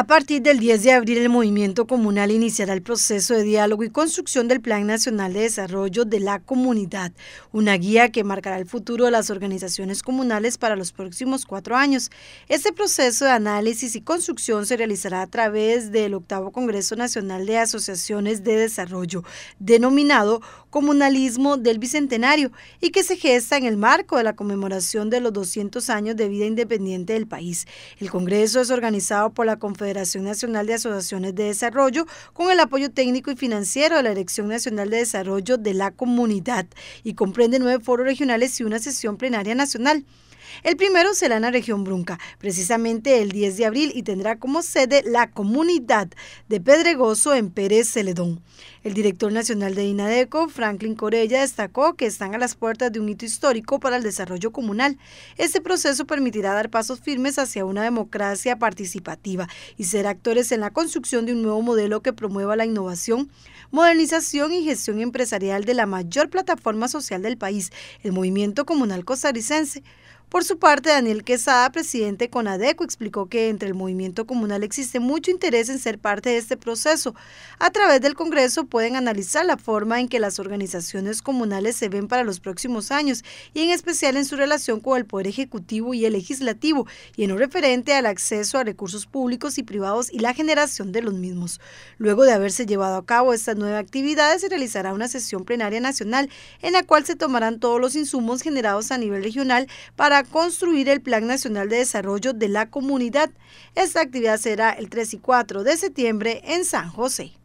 A partir del 10 de abril, el movimiento comunal iniciará el proceso de diálogo y construcción del Plan Nacional de Desarrollo de la Comunidad, una guía que marcará el futuro de las organizaciones comunales para los próximos cuatro años. Este proceso de análisis y construcción se realizará a través del octavo Congreso Nacional de Asociaciones de Desarrollo, denominado comunalismo del Bicentenario y que se gesta en el marco de la conmemoración de los 200 años de vida independiente del país. El Congreso es organizado por la Confederación Nacional de Asociaciones de Desarrollo con el apoyo técnico y financiero de la Dirección Nacional de Desarrollo de la Comunidad y comprende nueve foros regionales y una sesión plenaria nacional. El primero será en la región Brunca, precisamente el 10 de abril, y tendrá como sede la comunidad de Pedregoso en Pérez Celedón. El director nacional de INADECO, Franklin Corella, destacó que están a las puertas de un hito histórico para el desarrollo comunal. Este proceso permitirá dar pasos firmes hacia una democracia participativa y ser actores en la construcción de un nuevo modelo que promueva la innovación, modernización y gestión empresarial de la mayor plataforma social del país, el Movimiento Comunal Costarricense. Por su parte, Daniel Quesada, presidente con ADECO, explicó que entre el movimiento comunal existe mucho interés en ser parte de este proceso. A través del Congreso pueden analizar la forma en que las organizaciones comunales se ven para los próximos años y en especial en su relación con el Poder Ejecutivo y el Legislativo y en lo referente al acceso a recursos públicos y privados y la generación de los mismos. Luego de haberse llevado a cabo estas nuevas actividades, se realizará una sesión plenaria nacional en la cual se tomarán todos los insumos generados a nivel regional para construir el Plan Nacional de Desarrollo de la Comunidad. Esta actividad será el 3 y 4 de septiembre en San José.